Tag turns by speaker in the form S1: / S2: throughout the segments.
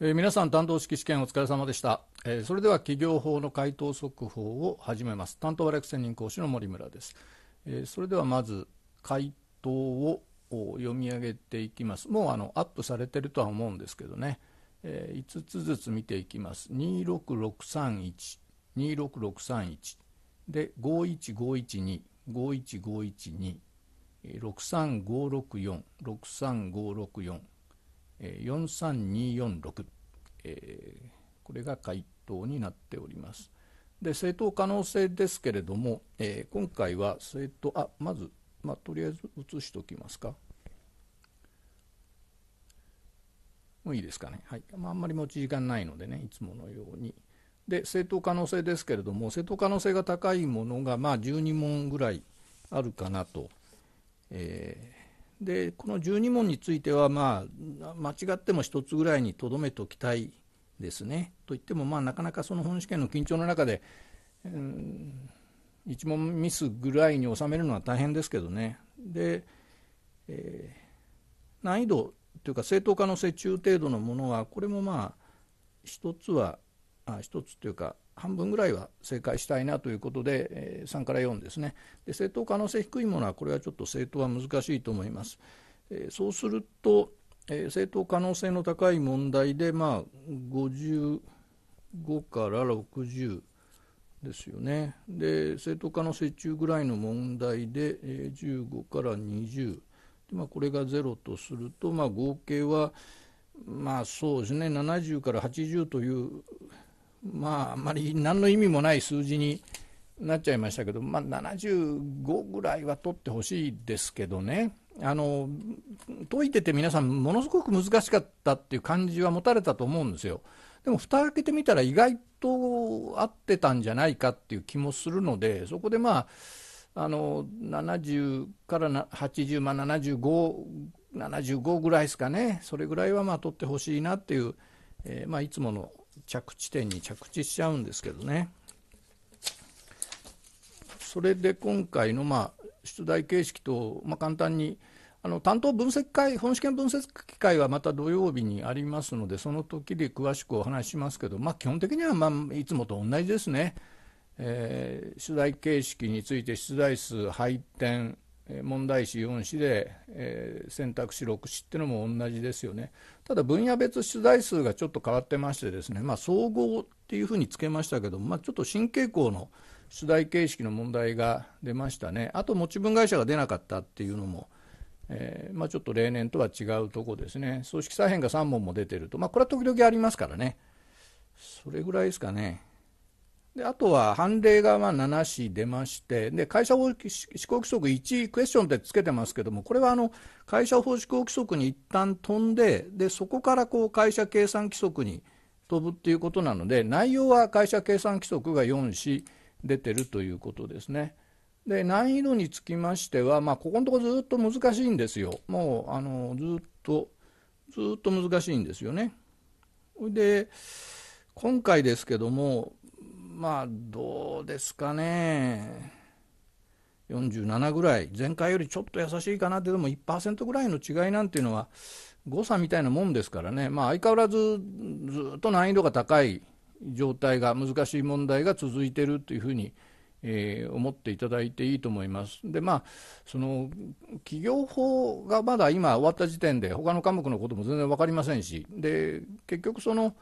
S1: えー、皆さん担当式試験お疲れ様でした、えー、それでは企業法の回答速報を始めます担当は落専任講師の森村です、えー、それではまず回答を読み上げていきますもうあのアップされてるとは思うんですけどね、えー、5つずつ見ていきます26631 26631で51512 51512 63564 63564え43246、えー、これが回答になっております。で政党可能性ですけれども、えー、今回は政党あまず、まあ、とりあえず移しておきますか。もういいですかね、はいまあ、あんまり持ち時間ないのでねいつものように。で正当可能性ですけれども正当可能性が高いものがまあ12問ぐらいあるかなと、えでこの12問については、まあ、間違っても1つぐらいにとどめておきたいですね。といっても、まあ、なかなかその本試験の緊張の中で、うん、1問ミスぐらいに収めるのは大変ですけどね。で、えー、難易度というか正当化の折衷程度のものはこれもまあ一つはあ一つというか半分ぐらいは正解したいなということで、え3から4ですねで正当可能性低いものはこれはちょっと正当は難しいと思います、えそうすると、え正当可能性の高い問題で、まあ、55から60ですよねで正当可能性中ぐらいの問題で、え15から20で、まあ、これが0とすると、まあ、合計はまあそうですね70から80というまあ、あんまり何の意味もない数字になっちゃいましたけど、まあ、75ぐらいは取ってほしいですけどね。あの解いてて皆さんものすごく難しかったっていう感じは持たれたと思うんですよでも蓋開けてみたら意外と合ってたんじゃないかっていう気もするのでそこでまああの70から80、まあ、75, 75ぐらいですかねそれぐらいはまあ取ってほしいなっていう、えー、まあ、いつもの着地点に着地しちゃうんですけどねそれで今回のまあ出題形式とまあ簡単にあの担当分析会本試験分析機会はまた土曜日にありますのでその時で詳しくお話しますけど、まあ、基本的には、まあ、いつもと同じですね、えー、出題形式について出題数配点問題詞4詞で、えー、選択肢6詞っていうのも同じですよねただ分野別取材数がちょっと変わってましてですね、まあ、総合っていうふうにつけましたけど、まあ、ちょっと新傾向の取材形式の問題が出ましたねあと持ち分会社が出なかったっていうのも、えー、まあ、ちょっと例年とは違うとこですね組織再編が3問も出てると、まあ、これは時々ありますからねそれぐらいですかね。であとは判例がまあ7市出ましてで会社法施行規則1クエスチョンってつけてますけどもこれはあの会社法施行規則に一旦飛んででそこからこう会社計算規則に飛ぶっていうことなので内容は会社計算規則が4市出てるということですね。で難易度につきましては、まあ、ここのところずっと難しいんですよ。もうあのずっとずっと難しいんですよね。で今回ですけどもまあ、どうですかね。47ぐらい、前回よりちょっと優しいかなって、でも1%ぐらいの違いなんていうのは、誤差みたいなもんですからね、まあ、相変わらずずっと難易度が高い状態が、難しい問題が続いてるというふうに、えー、思っていただいていいと思います。で、まあ、その企業法がまだ今終わった時点で、他の科目のことも全然分かりませんし、で結局、その、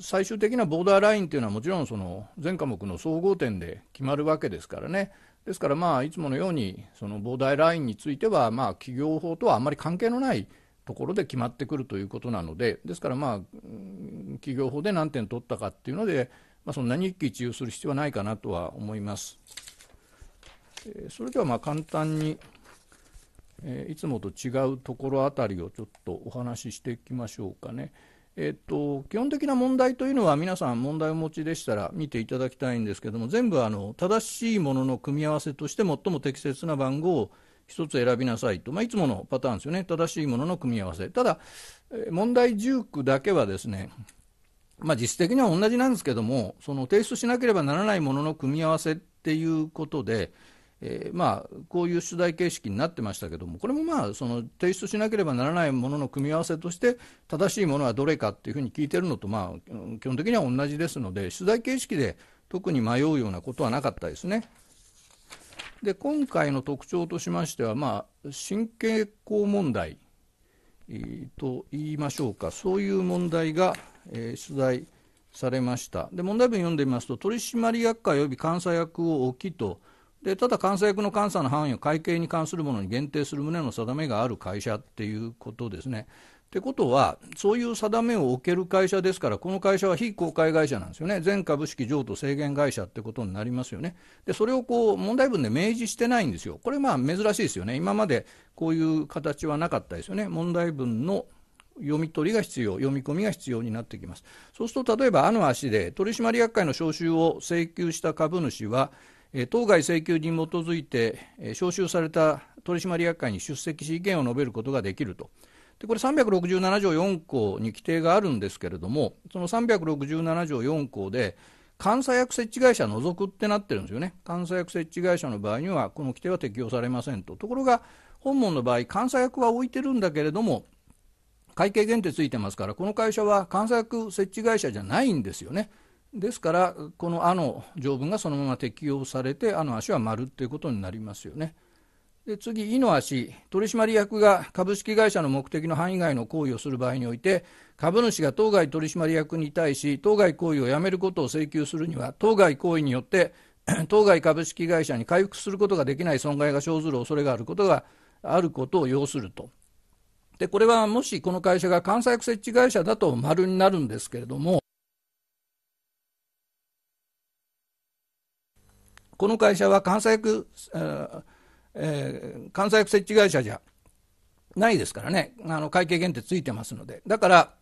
S1: 最終的なボーダーラインというのはもちろんその全科目の総合点で決まるわけですからねですからまあいつものようにそのボーダーラインについてはまあ企業法とはあまり関係のないところで決まってくるということなのでですからまあ企業法で何点取ったかっていうので、まあ、そんなに一喜一憂する必要はないかなとは思います。それではまあ簡単にいつもと違うところあたりをちょっとお話ししていきましょうかね。えっと、基本的な問題というのは皆さん問題をお持ちでしたら見ていただきたいんですけども全部あの正しいものの組み合わせとして最も適切な番号を1つ選びなさいと、まあ、いつものパターンですよね正しいものの組み合わせただ問題19だけはですねまあ、実質的には同じなんですけどもその提出しなければならないものの組み合わせっていうことでえー、まあ、こういう取材形式になってましたけどもこれも、まあ、その提出しなければならないものの組み合わせとして正しいものはどれかっていうふうに聞いてるのと、まあ、基本的には同じですので取材形式で特に迷うようなことはなかったですね。で今回の特徴としましては、まあ、神経口問題と言いましょうかそういう問題が、えー、取材されましたで問題文読んでみますと取締役会及び監査役を置きと。でただ、監査役の監査の範囲を会計に関するものに限定する旨の定めがある会社っていうことですね。ってことは、そういう定めを置ける会社ですから、この会社は非公開会社なんですよね、全株式譲渡制限会社ってことになりますよね、でそれをこう問題文で明示してないんですよ、これ、まあ珍しいですよね、今までこういう形はなかったですよね、問題文の読み取りが必要、読み込みが必要になってきます。そうすると、例えば、あの足で取締役会の招集を請求した株主は、当該請求に基づいて招集された取締役会に出席し意見を述べることができると。でこれ367条4項に規定があるんですけれどもその367条4項で監査役設置会社除くってなってるんですよね監査役設置会社の場合にはこの規定は適用されませんとところが本門の場合監査役は置いてるんだけれども会計限定ついてますからこの会社は監査役設置会社じゃないんですよねですから、この「あ」の条文がそのまま適用されて「あ」の足は丸ということになりますよね。で次、イの足、取締役が株式会社の目的の範囲外の行為をする場合において、株主が当該取締役に対し、当該行為をやめることを請求するには、当該行為によって、当該株式会社に回復することができない損害が生ずる恐れがあることがあることを要すると。で、これはもしこの会社が関西役設置会社だと丸になるんですけれども、この会社は関西区、えー、関西区設置会社じゃないですからね、あの会計限定ついてますので、だから、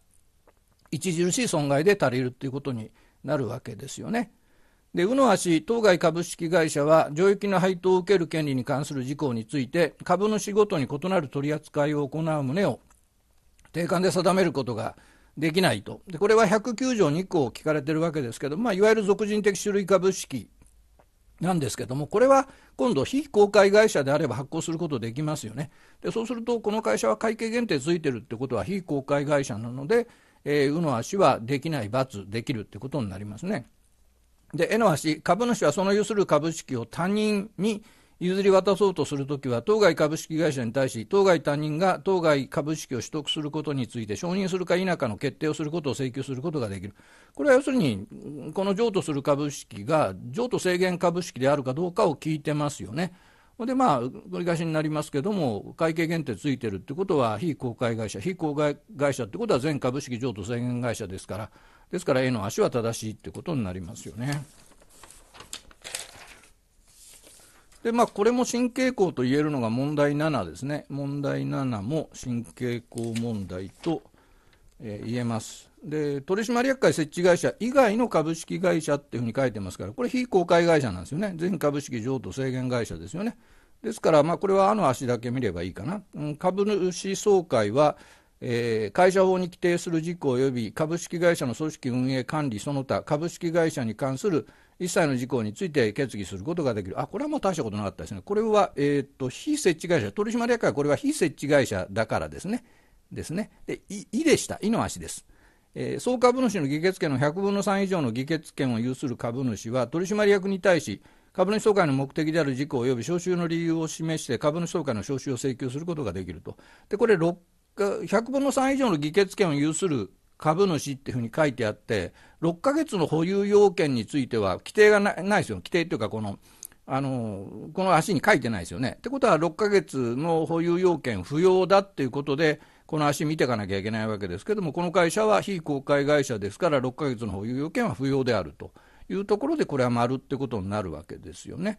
S1: 著しい損害で足りるということになるわけですよね。で、うのはし、当該株式会社は、上益の配当を受ける権利に関する事項について、株主ごとに異なる取り扱いを行う旨を、定款で定めることができないと。で、これは109条2項を聞かれてるわけですけど、まあ、いわゆる俗人的種類株式なんですけども、これは今度、非公開会社であれば発行することできますよね。でそうすると、この会社は会計限定ついてるってことは非公開会社なので、えー、うの足はできない、罰できるってことになりますね。で、えの足、株主はその有する株式を他人に、譲り渡そうとするときは、当該株式会社に対し、当該他人が当該株式を取得することについて承認するか否かの決定をすることを請求することができる。これは要するに、この譲渡する株式が譲渡制限株式であるかどうかを聞いてますよね。でまあ、繰り返しになりますけども、会計限定ついてるってことは、非公開会社、非公開会社ってことは全株式譲渡制限会社ですから、ですから、A の足は正しいってことになりますよね。で、まあ、これも新傾向と言えるのが問題7ですね。問題7も新傾向問題と、えー、言えます。で、取締役会設置会社以外の株式会社っていうふうに書いてますから、これ非公開会社なんですよね。全株式譲渡制限会社ですよね。ですから、まあ、これはあの足だけ見ればいいかな。うん、株主総会は、え会社法に規定する事項及び株式会社の組織運営管理その他株式会社に関する一切の事項について決議することができる、あこれはもう大したことなかったですね、これは、えーと、と非設置会社、取締役会、これは非設置会社だからですね、ですねでいいでした、いの足です。えー、総株主の議決権の100分の3以上の議決権を有する株主は取締役に対し株主総会の目的である事項及び招集の理由を示して株主総会の招集を請求することができると。でこれ100分の3以上の議決権を有する株主っていうふうに書いてあって、6ヶ月の保有要件については規定がないですよ。規定っていうか、この、あの、この足に書いてないですよね。ってことは、6ヶ月の保有要件不要だっていうことで、この足見ていかなきゃいけないわけですけども、この会社は非公開会社ですから、6ヶ月の保有要件は不要であるというところで、これは丸ってことになるわけですよね。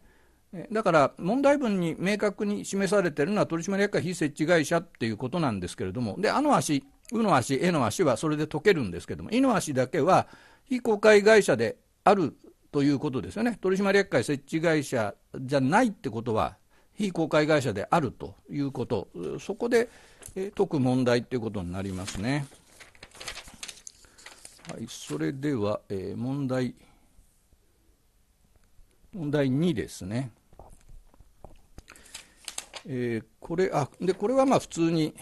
S1: だから問題文に明確に示されているのは取締役会非設置会社っていうことなんですけれども、であの足、うの足、えの足はそれで解けるんですけども、いの足だけは非公開会社であるということですよね。取締役会設置会社じゃないってことは、非公開会社であるということ、そこで、え解く問題ということになりますね。はい、それでは、えー、問題、問題2ですね。えー、これ、あ、で、これはまあ普通に、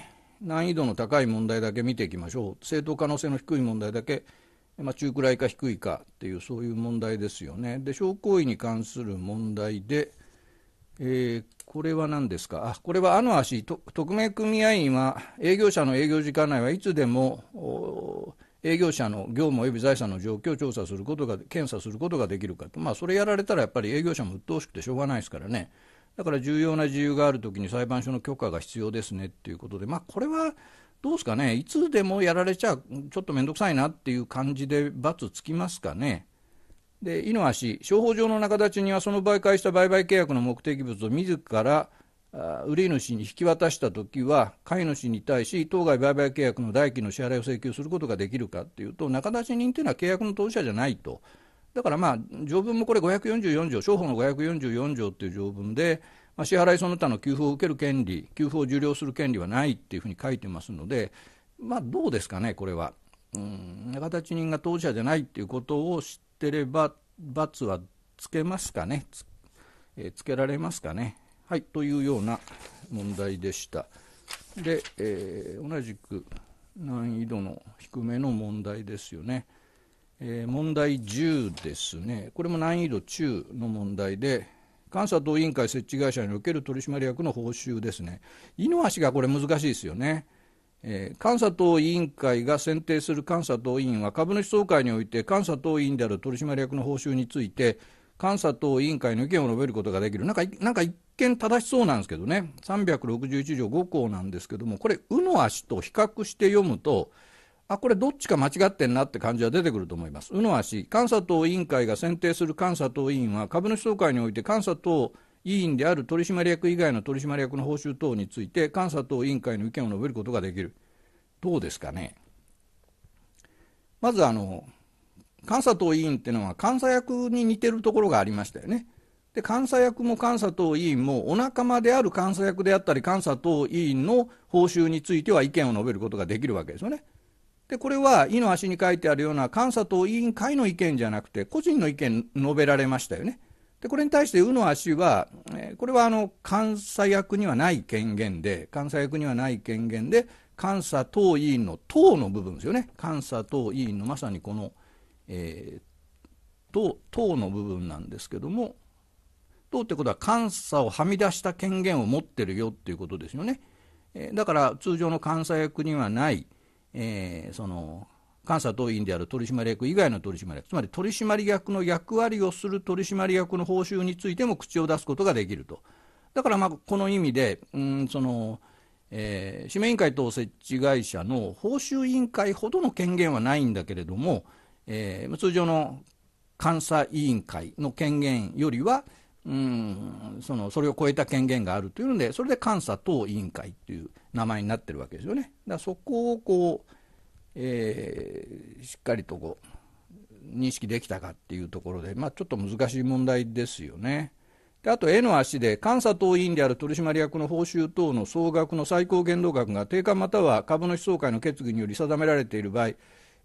S1: 難易度の高い問題だけ見ていきましょう正当可能性の低い問題だけ、まあ、中くらいか低いかっていうそういう問題ですよねで証行為に関する問題で、えー、これは何ですかあこれはあの足特命組合員は営業者の営業時間内はいつでも営業者の業務及び財産の状況を調査することが検査することができるかと、まあ、それやられたらやっぱり営業者も鬱陶しくてしょうがないですからねだから重要な事由があるときに裁判所の許可が必要ですねっていうことで、まあ、これはどうですかね、いつでもやられちゃちょっと面倒くさいなっていう感じで罰つきますかね。で、井の足、商法上の中立ちにはその媒介した売買契約の目的物を自ら売り主に引き渡したときは、買い主に対し、当該売買契約の代金の支払いを請求することができるかというと、中立人というのは契約の当事者じゃないと。だからまあ条文もこれ544条商法の544条という条文で、まあ、支払いその他の給付を受ける権利給付を受領する権利はないっていうふうに書いてますので、まあ、どうですかねこれは。うん形人が当事者じゃないっていうことを知ってれば罰はつけますかねつ,、えー、つけられますかね。はいというような問題でした。で、えー、同じく難易度の低めの問題ですよね。えー、問題10ですね、これも難易度中の問題で、監査等委員会設置会社における取締役の報酬ですね、井の足がこれ、難しいですよね。監査等委員会が選定する監査等委員は株主総会において監査等委員である取締役の報酬について監査等委員会の意見を述べることができるなんかなんか一見正しそうなんですけどね361条5項なんですけどもこれ「うの足」と比較して読むと「あ、これどっちか間違ってんなって感じは出てくると思います。うのはし、監査等委員会が選定する監査等委員は、株主総会において監査等委員である取締役以外の取締役の報酬等について、監査等委員会の意見を述べることができる。どうですかね。まずあの、監査等委員っていうのは監査役に似てるところがありましたよね。で、監査役も監査等委員もお仲間である監査役であったり監査等委員の報酬については意見を述べることができるわけですよね。でこれは「イの足」に書いてあるような監査党委員会の意見じゃなくて個人の意見述べられましたよね。でこれに対して「う」の足は、えこれはあの監査役にはない権限で監査役にはない権限で監査党委員の党の部分ですよね監査党委員のまさにこの、えー、党の部分なんですけども党ってことは監査をはみ出した権限を持ってるよっていうことですよね。えー、だから通常の監査役にはない、えー、その監査等委員である取締役以外の取締役、つまり取締役の役割をする取締役の報酬についても口を出すことができると。だからまあこの意味で、うんそのえー、指名委員会等設置会社の報酬委員会ほどの権限はないんだけれども、えー、通常の監査委員会の権限よりは、うん、そのそれを超えた権限があるというので、それで監査等委員会という名前になってるわけですよね。だそこをこう、えー、しっかりとこう認識できたかっていうところで、まあ、ちょっと難しい問題ですよね。であと、絵の足で、監査党委員である取締役の報酬等の総額の最高限度額が定価または株主総会の決議により定められている場合、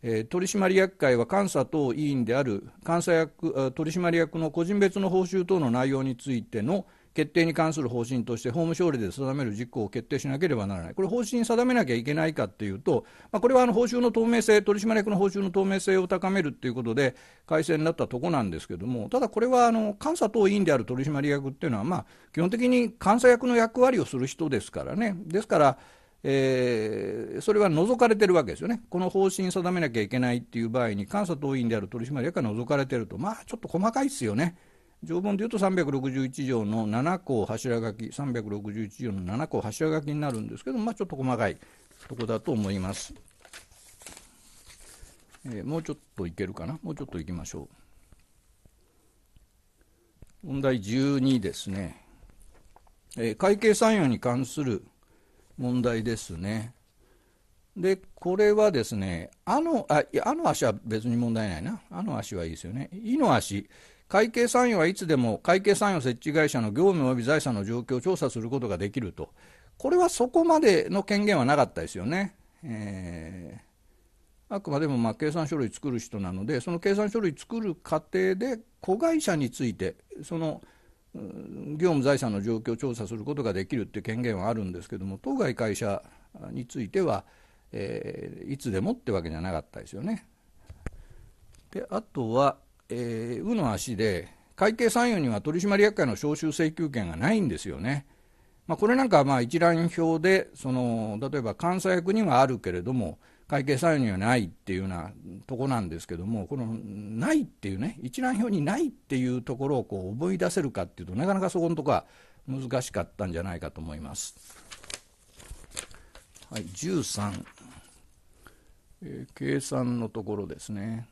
S1: 取締役会は監査等委員である監査役取締役の個人別の報酬等の内容についての決定に関する方針として法務省令で定める事項を決定しなければならない、これ、方針定めなきゃいけないかというと、まあ、これはあの報酬の透明性、取締役の報酬の透明性を高めるということで、改正になったとこなんですけれども、ただこれはあの監査等委員である取締役っていうのは、基本的に監査役の役割をする人ですからね。ですからえー、それは除かれてるわけですよね、この方針定めなきゃいけないっていう場合に、監査党員である取締役が除かれてると、まあちょっと細かいですよね。条文でいうと361条の7項柱書き、361条の7項柱書きになるんですけど、まあ、ちょっと細かいとこだと思います。えー、もうちょっといけるかな、もうちょっといきましょう。問題12ですね。えー、会計参与に関する問題ですね。で、これはですね、あの、あ、いや、あの足は別に問題ないな。あの足はいいですよね。いの足。会計参与はいつでも会計参与設置会社の業務及び財産の状況を調査することができると。これはそこまでの権限はなかったですよね。えー、あくまでもまあ計算書類作る人なので、その計算書類作る過程で、子会社について、その、業務財産の状況を調査することができるっていう権限はあるんですけども当該会社については、えー、いつでもってわけじゃなかったですよね。であとは、えー、うの足で会計参与には取締役会の招集請求権がないんですよね。まあ、これなんかまあ一覧表でその例えば監査役にはあるけれども会計採用にはないっていうようなとこなんですけども、このないっていうね、一覧表にないっていうところをこう思い出せるかっていうと、なかなかそこのとこは難しかったんじゃないかと思います。はい、13、えー、計算のところですね。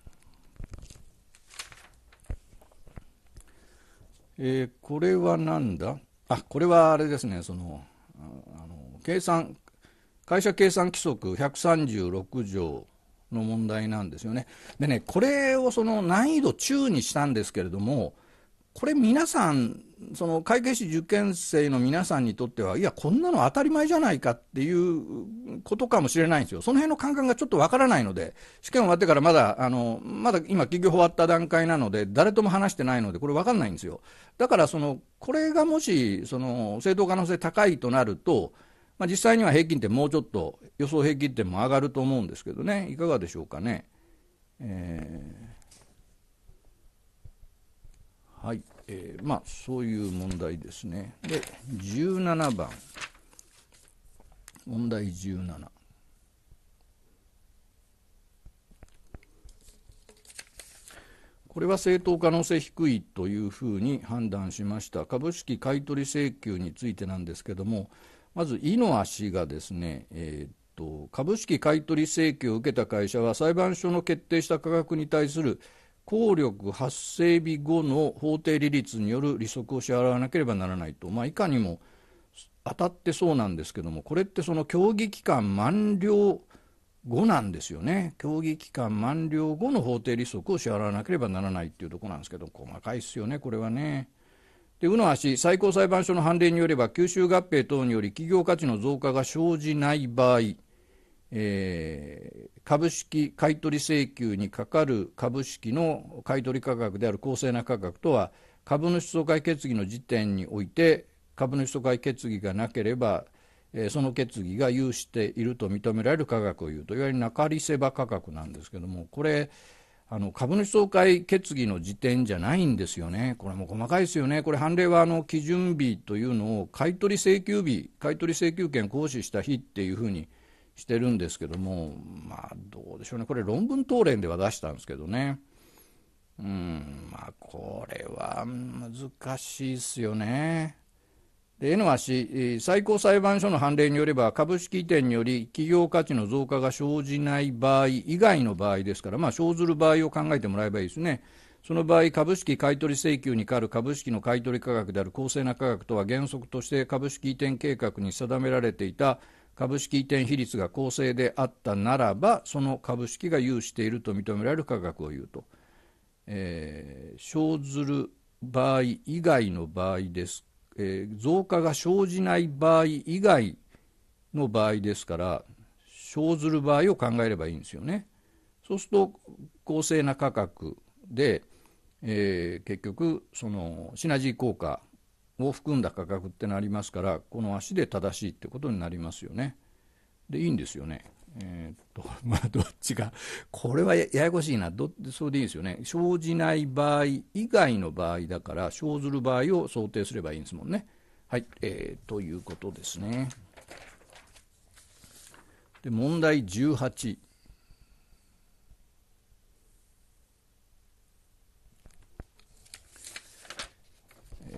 S1: えー、これはなんだあ、これはあれですね、その、あの計算会社計算規則136条の問題なんですよね。でね、これをその難易度中にしたんですけれども、これ皆さん、その会計士受験生の皆さんにとっては、いや、こんなの当たり前じゃないかっていうことかもしれないんですよ。その辺の感覚がちょっとわからないので、試験終わってからまだ、あの、まだ今企業終わった段階なので、誰とも話してないので、これわかんないんですよ。だからその、これがもし、その、正当可能性高いとなると、まあ、実際には平均点もうちょっと予想平均点も上がると思うんですけどねいかがでしょうかね、えー、はい、えー、まあそういう問題ですねで17番問題17これは正当可能性低いというふうに判断しました株式買取請求についてなんですけども、まず、井の足がですね、えー、っと株式買取請求を受けた会社は裁判所の決定した価格に対する効力発生日後の法定利率による利息を支払わなければならないと、まあ、いかにも当たってそうなんですけどもこれってその協議期間満了後なんですよね協議期間満了後の法定利息を支払わなければならないっていうところなんですけど細かいですよねこれはね。で宇野橋最高裁判所の判例によれば吸収合併等により企業価値の増加が生じない場合、えー、株式買取請求にかかる株式の買取価格である公正な価格とは株主総会決議の時点において株主総会決議がなければ、えその決議が有していると認められる価格を言うといわゆる中利せば価格なんですけれどもこれあの株主総会決議の時点じゃないんですよね、これも細かいですよね、これ、判例はあの基準日というのを買取請求日、買取請求権行使した日っていうふうにしてるんですけども、まあ、どうでしょうね、これ、論文答連では出したんですけどね、うん、まあ、これは難しいですよね。N はマ氏、最高裁判所の判例によれば株式移転により企業価値の増加が生じない場合以外の場合ですから、まあ、生ずる場合を考えてもらえばいいですね。その場合、株式買取請求に代わる株式の買取価格である公正な価格とは原則として株式移転計画に定められていた株式移転比率が公正であったならば、その株式が有していると認められる価格を言うと。えー、生ずる場合以外の場合ですえー、増加が生じない場合以外の場合ですから生ずる場合を考えればいいんですよね。そうすると公正な価格で、えー、結局そのシナジー効果を含んだ価格ってなりますからこの足で正しいってことになりますよね。でいいんですよね。えー、っと、まあ、どっちが、これはややこしいな。ど、それでいいですよね。生じない場合以外の場合だから、生ずる場合を想定すればいいんですもんね。はい、えー、ということですね。で、問題18。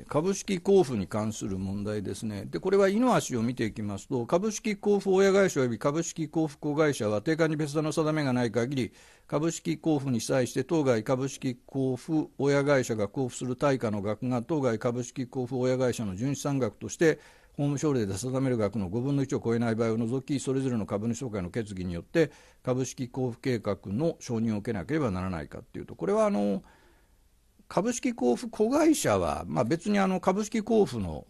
S1: 株式交付に関する問題ですね、でこれはイノアを見ていきますと、株式交付親会社及び株式交付子会社は、定款に別段の定めがない限り、株式交付に際して、当該株式交付親会社が交付する対価の額が、当該株式交付親会社の純資産額として、法務省令で定める額の5分の1を超えない場合を除きそれぞれの株主総会の決議によって株式交付計画の承認を受けなければならないかというとこれはあの株式交付子会社は、まあ、別にあの株式交付の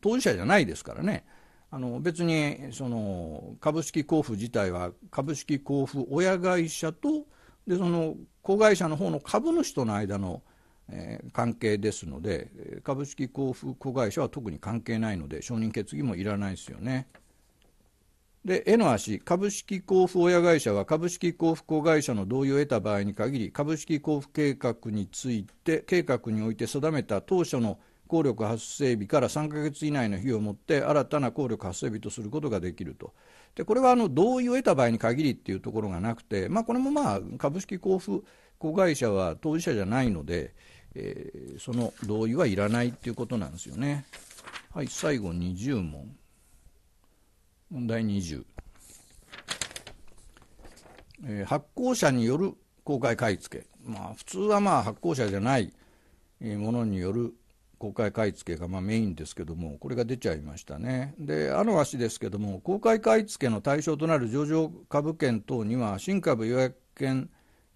S1: 当事者じゃないですからね、あの別にその株式交付自体は株式交付親会社とでその子会社の方の株主との間の、えー、関係ですので株式交付子会社は特に関係ないので承認決議もいらないですよね。で、絵の足、株式交付親会社は株式交付子会社の同意を得た場合に限り、株式交付計画について、計画において定めた当初の効力発生日から3ヶ月以内の費用をもって新たな効力発生日とすることができると。で、これはあの同意を得た場合に限りっていうところがなくて、まあこれもまあ株式交付子会社は当事者じゃないので、えー、その同意はいらないっていうことなんですよね。はい、最後20問。問題20、えー、発行者による公開買い付け、まあ、普通はまあ発行者じゃないものによる公開買い付けがまあメインですけどもこれが出ちゃいましたねであの足ですけども公開買い付けの対象となる上場株券等には新株予約券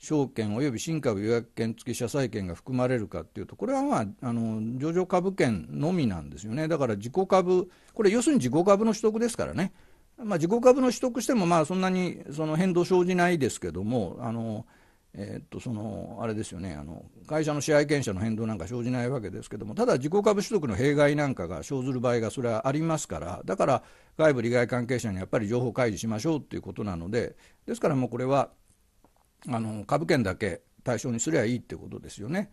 S1: 証券及び新株予約券付き社債券が含まれるかっていうとこれはまああの上場株券のみなんですよねだから自己株これ要するに自己株の取得ですからね、まあ、自己株の取得してもまあそんなにその変動生じないですけどもあのえっとそのあれですよねあの会社の支配権者の変動なんか生じないわけですけどもただ自己株取得の弊害なんかが生ずる場合がそれはありますからだから外部利害関係者にやっぱり情報開示しましょうということなのでですからもうこれはあの株券だけ対象にすりゃいいってことですよね。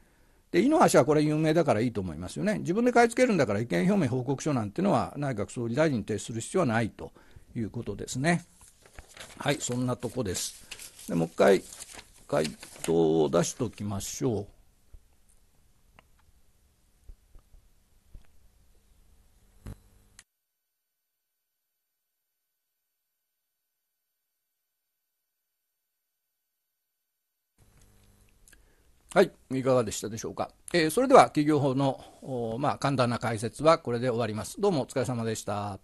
S1: で、井の橋はこれ有名だからいいと思いますよね。自分で買い付けるんだから意見表明報告書なんてのは内閣総理大臣に提出する必要はないということですね。はい、そんなとこです。でもう一回回答を出しておきましょう。はい、いかがでしたでしょうか。えー、それでは企業法の、お、まあ、簡単な解説はこれで終わります。どうもお疲れ様でした。